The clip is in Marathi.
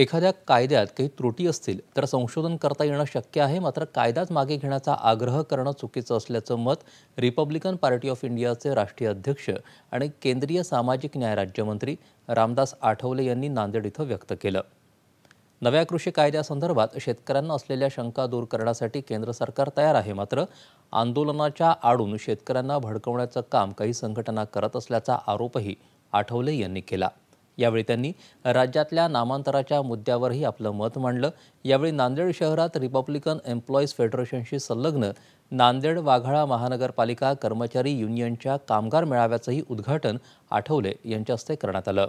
एखाद्या कायद्यात काही त्रुटी असतील तर संशोधन करता येणं शक्य आहे मात्र कायदाच मागे घेण्याचा आग्रह करणं चुकीचं असल्याचं मत रिपब्लिकन पार्टी ऑफ इंडियाचे राष्ट्रीय अध्यक्ष आणि केंद्रीय सामाजिक न्याय राज्यमंत्री रामदास आठवले यांनी नांदेड इथं व्यक्त केलं नव्या कृषी कायद्यासंदर्भात शेतकऱ्यांना असलेल्या शंका दूर करण्यासाठी केंद्र सरकार तयार आहे मात्र आंदोलनाच्या आडून शेतकऱ्यांना भडकवण्याचं काम काही संघटना करत असल्याचा आरोपही आठवले यांनी केला यावेळी त्यांनी राज्यातल्या नामांतराच्या मुद्द्यावरही आपलं मत मांडलं यावेळी नांदेड शहरात रिपब्लिकन एम्प्लॉईज फेडरेशनशी संलग्न नांदेड वाघाळा महानगरपालिका कर्मचारी युनियनच्या कामगार मेळाव्याचंही उद्घाटन आठवले यांच्या हस्ते करण्यात आलं